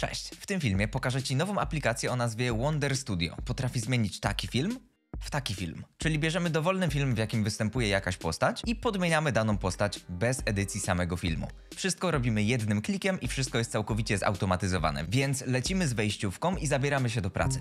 Cześć, w tym filmie pokażę Ci nową aplikację o nazwie Wonder Studio. Potrafi zmienić taki film w taki film. Czyli bierzemy dowolny film, w jakim występuje jakaś postać i podmieniamy daną postać bez edycji samego filmu. Wszystko robimy jednym klikiem i wszystko jest całkowicie zautomatyzowane, więc lecimy z wejściówką i zabieramy się do pracy.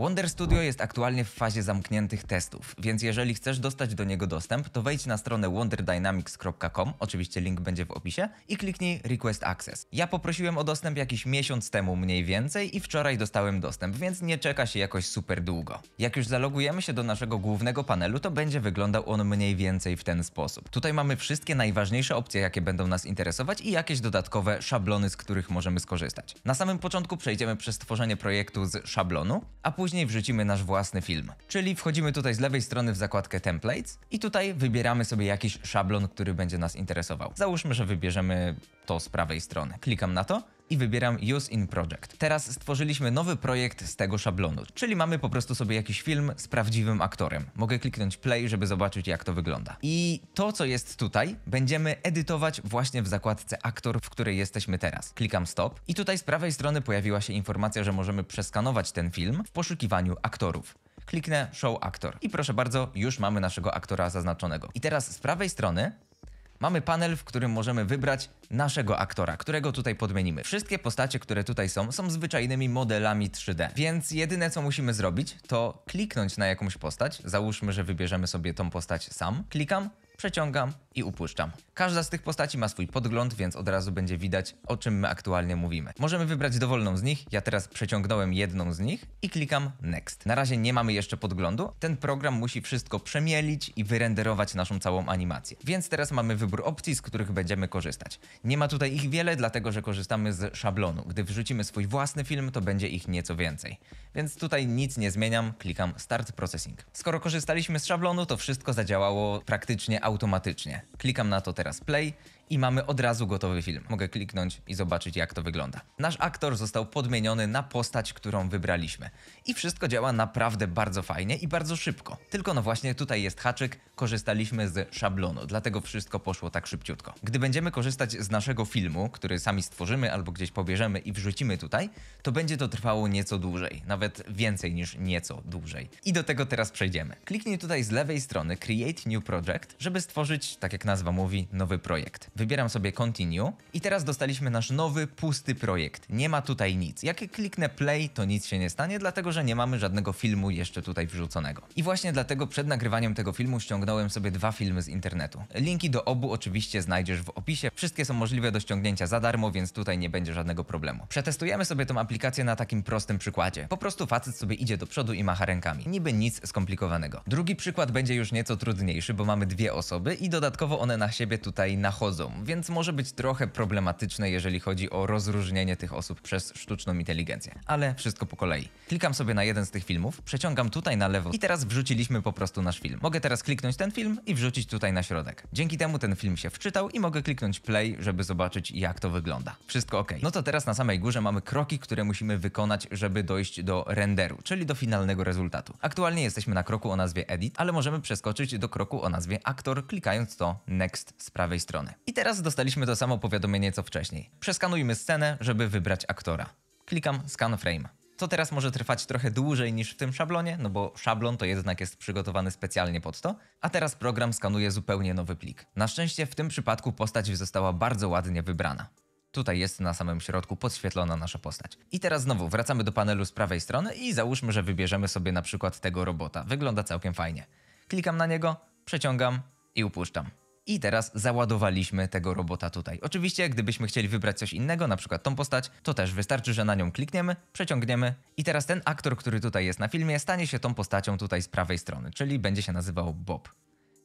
Wonder Studio jest aktualnie w fazie zamkniętych testów, więc jeżeli chcesz dostać do niego dostęp, to wejdź na stronę wonderdynamics.com, oczywiście link będzie w opisie, i kliknij Request Access. Ja poprosiłem o dostęp jakiś miesiąc temu mniej więcej i wczoraj dostałem dostęp, więc nie czeka się jakoś super długo. Jak już zalogujemy się do naszego głównego panelu, to będzie wyglądał on mniej więcej w ten sposób. Tutaj mamy wszystkie najważniejsze opcje, jakie będą nas interesować i jakieś dodatkowe szablony, z których możemy skorzystać. Na samym początku przejdziemy przez tworzenie projektu z szablonu, a później później wrzucimy nasz własny film. Czyli wchodzimy tutaj z lewej strony w zakładkę Templates i tutaj wybieramy sobie jakiś szablon, który będzie nas interesował. Załóżmy, że wybierzemy to z prawej strony. Klikam na to i wybieram Use in Project. Teraz stworzyliśmy nowy projekt z tego szablonu, czyli mamy po prostu sobie jakiś film z prawdziwym aktorem. Mogę kliknąć play, żeby zobaczyć jak to wygląda. I to co jest tutaj będziemy edytować właśnie w zakładce aktor, w której jesteśmy teraz. Klikam stop i tutaj z prawej strony pojawiła się informacja, że możemy przeskanować ten film w poszukiwaniu aktorów. Kliknę Show Actor i proszę bardzo, już mamy naszego aktora zaznaczonego. I teraz z prawej strony mamy panel, w którym możemy wybrać naszego aktora, którego tutaj podmienimy. Wszystkie postacie, które tutaj są, są zwyczajnymi modelami 3D, więc jedyne co musimy zrobić, to kliknąć na jakąś postać. Załóżmy, że wybierzemy sobie tą postać sam. Klikam, przeciągam, i upuszczam. Każda z tych postaci ma swój podgląd, więc od razu będzie widać, o czym my aktualnie mówimy. Możemy wybrać dowolną z nich, ja teraz przeciągnąłem jedną z nich i klikam Next. Na razie nie mamy jeszcze podglądu, ten program musi wszystko przemielić i wyrenderować naszą całą animację. Więc teraz mamy wybór opcji, z których będziemy korzystać. Nie ma tutaj ich wiele, dlatego że korzystamy z szablonu. Gdy wrzucimy swój własny film, to będzie ich nieco więcej. Więc tutaj nic nie zmieniam, klikam Start Processing. Skoro korzystaliśmy z szablonu, to wszystko zadziałało praktycznie automatycznie. Klikam na to teraz play i mamy od razu gotowy film. Mogę kliknąć i zobaczyć jak to wygląda. Nasz aktor został podmieniony na postać, którą wybraliśmy. I wszystko działa naprawdę bardzo fajnie i bardzo szybko. Tylko no właśnie tutaj jest haczyk, korzystaliśmy z szablonu, dlatego wszystko poszło tak szybciutko. Gdy będziemy korzystać z naszego filmu, który sami stworzymy albo gdzieś pobierzemy i wrzucimy tutaj, to będzie to trwało nieco dłużej, nawet więcej niż nieco dłużej. I do tego teraz przejdziemy. Kliknij tutaj z lewej strony Create New Project, żeby stworzyć, tak jak nazwa mówi, nowy projekt. Wybieram sobie continue i teraz dostaliśmy nasz nowy, pusty projekt. Nie ma tutaj nic. Jak kliknę play, to nic się nie stanie, dlatego że nie mamy żadnego filmu jeszcze tutaj wrzuconego. I właśnie dlatego przed nagrywaniem tego filmu ściągnąłem sobie dwa filmy z internetu. Linki do obu oczywiście znajdziesz w opisie. Wszystkie są możliwe do ściągnięcia za darmo, więc tutaj nie będzie żadnego problemu. Przetestujemy sobie tą aplikację na takim prostym przykładzie. Po prostu facet sobie idzie do przodu i macha rękami. Niby nic skomplikowanego. Drugi przykład będzie już nieco trudniejszy, bo mamy dwie osoby i dodatkowo one na siebie tutaj nachodzą więc może być trochę problematyczne, jeżeli chodzi o rozróżnienie tych osób przez sztuczną inteligencję. Ale wszystko po kolei. Klikam sobie na jeden z tych filmów, przeciągam tutaj na lewo i teraz wrzuciliśmy po prostu nasz film. Mogę teraz kliknąć ten film i wrzucić tutaj na środek. Dzięki temu ten film się wczytał i mogę kliknąć play, żeby zobaczyć jak to wygląda. Wszystko ok. No to teraz na samej górze mamy kroki, które musimy wykonać, żeby dojść do renderu, czyli do finalnego rezultatu. Aktualnie jesteśmy na kroku o nazwie edit, ale możemy przeskoczyć do kroku o nazwie aktor, klikając to next z prawej strony. I teraz dostaliśmy to samo powiadomienie co wcześniej. Przeskanujmy scenę, żeby wybrać aktora. Klikam Scan Frame. To teraz może trwać trochę dłużej niż w tym szablonie, no bo szablon to jednak jest przygotowany specjalnie pod to, a teraz program skanuje zupełnie nowy plik. Na szczęście w tym przypadku postać została bardzo ładnie wybrana. Tutaj jest na samym środku podświetlona nasza postać. I teraz znowu wracamy do panelu z prawej strony i załóżmy, że wybierzemy sobie na przykład tego robota. Wygląda całkiem fajnie. Klikam na niego, przeciągam i upuszczam. I teraz załadowaliśmy tego robota tutaj. Oczywiście, gdybyśmy chcieli wybrać coś innego, na przykład tą postać, to też wystarczy, że na nią klikniemy, przeciągniemy i teraz ten aktor, który tutaj jest na filmie, stanie się tą postacią tutaj z prawej strony, czyli będzie się nazywał Bob.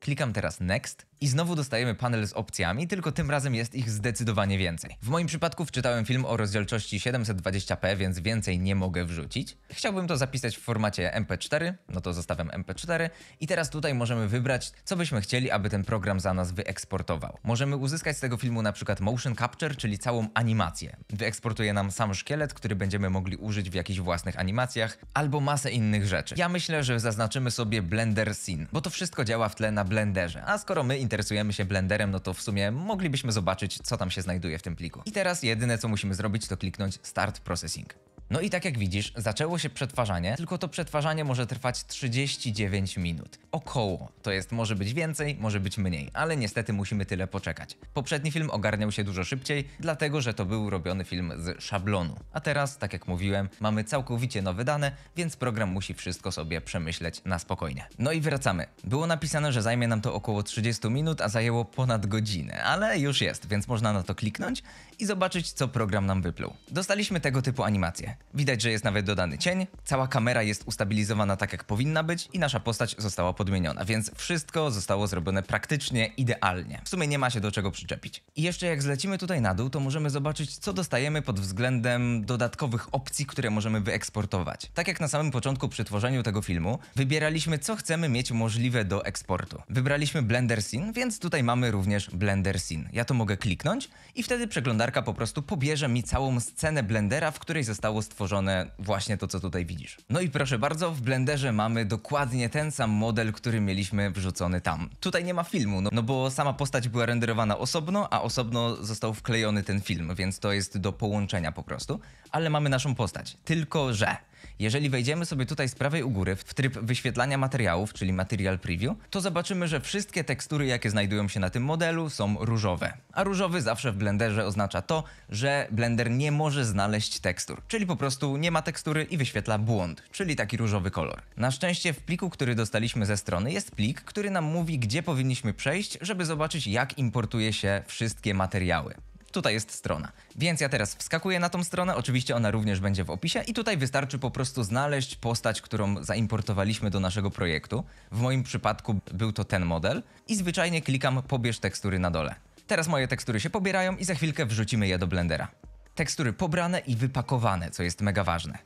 Klikam teraz Next i znowu dostajemy panel z opcjami, tylko tym razem jest ich zdecydowanie więcej. W moim przypadku wczytałem film o rozdzielczości 720p, więc więcej nie mogę wrzucić. Chciałbym to zapisać w formacie MP4, no to zostawiam MP4 i teraz tutaj możemy wybrać, co byśmy chcieli, aby ten program za nas wyeksportował. Możemy uzyskać z tego filmu na przykład motion capture, czyli całą animację. Wyeksportuje nam sam szkielet, który będziemy mogli użyć w jakichś własnych animacjach, albo masę innych rzeczy. Ja myślę, że zaznaczymy sobie Blender Scene, bo to wszystko działa w tle na Blenderze, a skoro my interesujemy się blenderem, no to w sumie moglibyśmy zobaczyć, co tam się znajduje w tym pliku. I teraz jedyne, co musimy zrobić, to kliknąć Start Processing. No i tak jak widzisz, zaczęło się przetwarzanie, tylko to przetwarzanie może trwać 39 minut. Około. To jest może być więcej, może być mniej, ale niestety musimy tyle poczekać. Poprzedni film ogarniał się dużo szybciej, dlatego że to był robiony film z szablonu. A teraz, tak jak mówiłem, mamy całkowicie nowe dane, więc program musi wszystko sobie przemyśleć na spokojnie. No i wracamy. Było napisane, że zajmie nam to około 30 minut, a zajęło ponad godzinę, ale już jest, więc można na to kliknąć i zobaczyć, co program nam wypluł. Dostaliśmy tego typu animację. Widać, że jest nawet dodany cień, cała kamera jest ustabilizowana tak jak powinna być i nasza postać została podmieniona, więc wszystko zostało zrobione praktycznie idealnie. W sumie nie ma się do czego przyczepić. I jeszcze jak zlecimy tutaj na dół, to możemy zobaczyć co dostajemy pod względem dodatkowych opcji, które możemy wyeksportować. Tak jak na samym początku przy tworzeniu tego filmu, wybieraliśmy co chcemy mieć możliwe do eksportu. Wybraliśmy Blender Scene, więc tutaj mamy również Blender Scene. Ja to mogę kliknąć i wtedy przeglądarka po prostu pobierze mi całą scenę Blendera, w której zostało stworzone właśnie to, co tutaj widzisz. No i proszę bardzo, w Blenderze mamy dokładnie ten sam model, który mieliśmy wrzucony tam. Tutaj nie ma filmu, no, no bo sama postać była renderowana osobno, a osobno został wklejony ten film, więc to jest do połączenia po prostu. Ale mamy naszą postać. Tylko, że jeżeli wejdziemy sobie tutaj z prawej u góry w tryb wyświetlania materiałów, czyli Material Preview, to zobaczymy, że wszystkie tekstury, jakie znajdują się na tym modelu są różowe. A różowy zawsze w Blenderze oznacza to, że Blender nie może znaleźć tekstur, czyli po prostu nie ma tekstury i wyświetla błąd, czyli taki różowy kolor. Na szczęście w pliku, który dostaliśmy ze strony jest plik, który nam mówi, gdzie powinniśmy przejść, żeby zobaczyć jak importuje się wszystkie materiały. Tutaj jest strona. Więc ja teraz wskakuję na tą stronę, oczywiście ona również będzie w opisie i tutaj wystarczy po prostu znaleźć postać, którą zaimportowaliśmy do naszego projektu. W moim przypadku był to ten model i zwyczajnie klikam pobierz tekstury na dole. Teraz moje tekstury się pobierają i za chwilkę wrzucimy je do blendera. Tekstury pobrane i wypakowane, co jest mega ważne.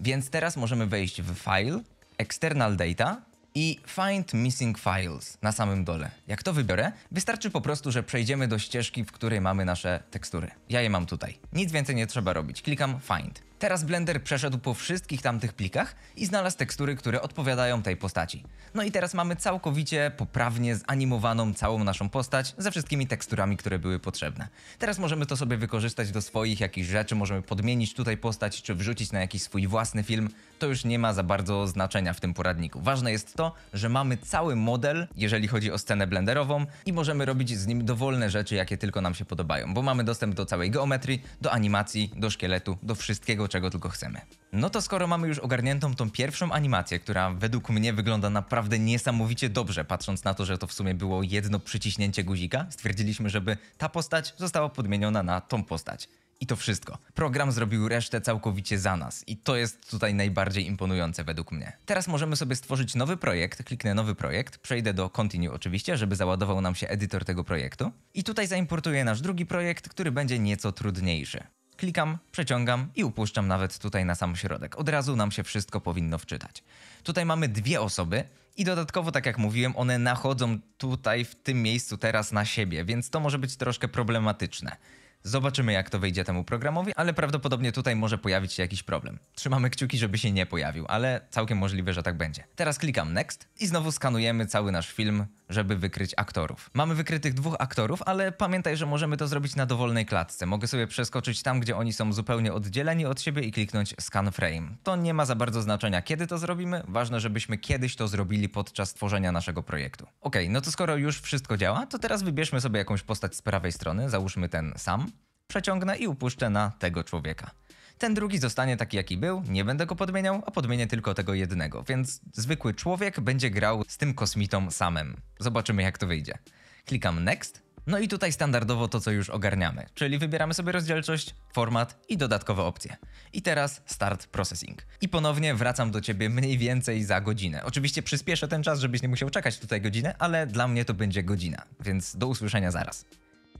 Więc teraz możemy wejść w File, External Data i Find Missing Files na samym dole. Jak to wybiorę, wystarczy po prostu, że przejdziemy do ścieżki, w której mamy nasze tekstury. Ja je mam tutaj. Nic więcej nie trzeba robić. Klikam Find. Teraz Blender przeszedł po wszystkich tamtych plikach i znalazł tekstury, które odpowiadają tej postaci. No i teraz mamy całkowicie poprawnie zanimowaną całą naszą postać ze wszystkimi teksturami, które były potrzebne. Teraz możemy to sobie wykorzystać do swoich jakichś rzeczy, możemy podmienić tutaj postać czy wrzucić na jakiś swój własny film. To już nie ma za bardzo znaczenia w tym poradniku. Ważne jest to, że mamy cały model, jeżeli chodzi o scenę blenderową i możemy robić z nim dowolne rzeczy, jakie tylko nam się podobają, bo mamy dostęp do całej geometrii, do animacji, do szkieletu, do wszystkiego, czego tylko chcemy. No to skoro mamy już ogarniętą tą pierwszą animację, która według mnie wygląda naprawdę niesamowicie dobrze, patrząc na to, że to w sumie było jedno przyciśnięcie guzika, stwierdziliśmy, żeby ta postać została podmieniona na tą postać. I to wszystko. Program zrobił resztę całkowicie za nas i to jest tutaj najbardziej imponujące według mnie. Teraz możemy sobie stworzyć nowy projekt, kliknę nowy projekt, przejdę do continue oczywiście, żeby załadował nam się edytor tego projektu i tutaj zaimportuję nasz drugi projekt, który będzie nieco trudniejszy. Klikam, przeciągam i upuszczam nawet tutaj na sam środek. Od razu nam się wszystko powinno wczytać. Tutaj mamy dwie osoby i dodatkowo, tak jak mówiłem, one nachodzą tutaj w tym miejscu teraz na siebie, więc to może być troszkę problematyczne. Zobaczymy, jak to wyjdzie temu programowi, ale prawdopodobnie tutaj może pojawić się jakiś problem. Trzymamy kciuki, żeby się nie pojawił, ale całkiem możliwe, że tak będzie. Teraz klikam Next i znowu skanujemy cały nasz film, żeby wykryć aktorów. Mamy wykrytych dwóch aktorów, ale pamiętaj, że możemy to zrobić na dowolnej klatce. Mogę sobie przeskoczyć tam, gdzie oni są zupełnie oddzieleni od siebie i kliknąć Scan Frame. To nie ma za bardzo znaczenia, kiedy to zrobimy. Ważne, żebyśmy kiedyś to zrobili podczas tworzenia naszego projektu. Ok, no to skoro już wszystko działa, to teraz wybierzmy sobie jakąś postać z prawej strony. Załóżmy ten sam przeciągnę i upuszczę na tego człowieka. Ten drugi zostanie taki jaki był, nie będę go podmieniał, a podmienię tylko tego jednego, więc zwykły człowiek będzie grał z tym kosmitą samym. Zobaczymy jak to wyjdzie. Klikam next, no i tutaj standardowo to co już ogarniamy, czyli wybieramy sobie rozdzielczość, format i dodatkowe opcje. I teraz start processing. I ponownie wracam do ciebie mniej więcej za godzinę. Oczywiście przyspieszę ten czas, żebyś nie musiał czekać tutaj godzinę, ale dla mnie to będzie godzina, więc do usłyszenia zaraz.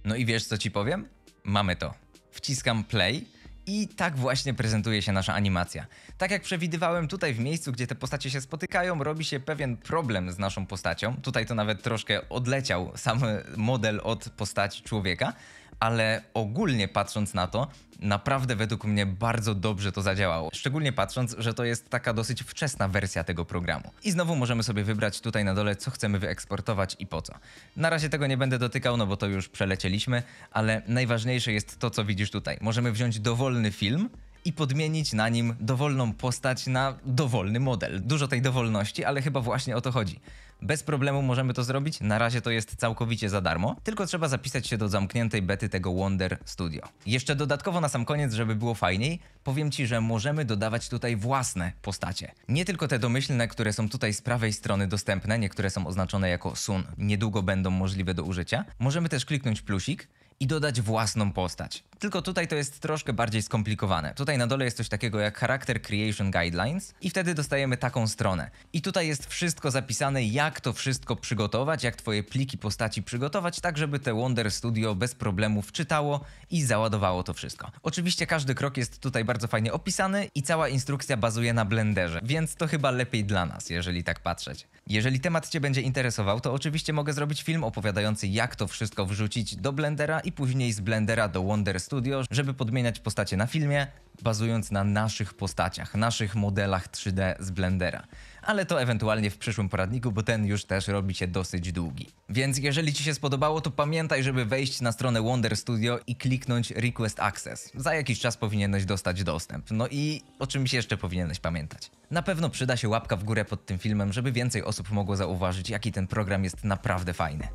No i wiesz co ci powiem? Mamy to. Wciskam play. I tak właśnie prezentuje się nasza animacja. Tak jak przewidywałem, tutaj w miejscu, gdzie te postacie się spotykają, robi się pewien problem z naszą postacią. Tutaj to nawet troszkę odleciał sam model od postaci człowieka, ale ogólnie patrząc na to, naprawdę według mnie bardzo dobrze to zadziałało. Szczególnie patrząc, że to jest taka dosyć wczesna wersja tego programu. I znowu możemy sobie wybrać tutaj na dole, co chcemy wyeksportować i po co. Na razie tego nie będę dotykał, no bo to już przelecieliśmy, ale najważniejsze jest to, co widzisz tutaj. Możemy wziąć dowolny film, i podmienić na nim dowolną postać na dowolny model. Dużo tej dowolności, ale chyba właśnie o to chodzi. Bez problemu możemy to zrobić, na razie to jest całkowicie za darmo, tylko trzeba zapisać się do zamkniętej bety tego Wonder Studio. Jeszcze dodatkowo na sam koniec, żeby było fajniej, powiem Ci, że możemy dodawać tutaj własne postacie. Nie tylko te domyślne, które są tutaj z prawej strony dostępne, niektóre są oznaczone jako sun, niedługo będą możliwe do użycia. Możemy też kliknąć plusik i dodać własną postać. Tylko tutaj to jest troszkę bardziej skomplikowane. Tutaj na dole jest coś takiego jak Character Creation Guidelines i wtedy dostajemy taką stronę. I tutaj jest wszystko zapisane, jak to wszystko przygotować, jak twoje pliki postaci przygotować, tak żeby te Wonder Studio bez problemów czytało i załadowało to wszystko. Oczywiście każdy krok jest tutaj bardzo fajnie opisany i cała instrukcja bazuje na Blenderze, więc to chyba lepiej dla nas, jeżeli tak patrzeć. Jeżeli temat Cię będzie interesował, to oczywiście mogę zrobić film opowiadający jak to wszystko wrzucić do Blendera i i później z Blendera do Wonder Studio, żeby podmieniać postacie na filmie, bazując na naszych postaciach, naszych modelach 3D z Blendera. Ale to ewentualnie w przyszłym poradniku, bo ten już też robi się dosyć długi. Więc jeżeli Ci się spodobało, to pamiętaj, żeby wejść na stronę Wonder Studio i kliknąć Request Access. Za jakiś czas powinieneś dostać dostęp. No i o czymś jeszcze powinieneś pamiętać. Na pewno przyda się łapka w górę pod tym filmem, żeby więcej osób mogło zauważyć, jaki ten program jest naprawdę fajny.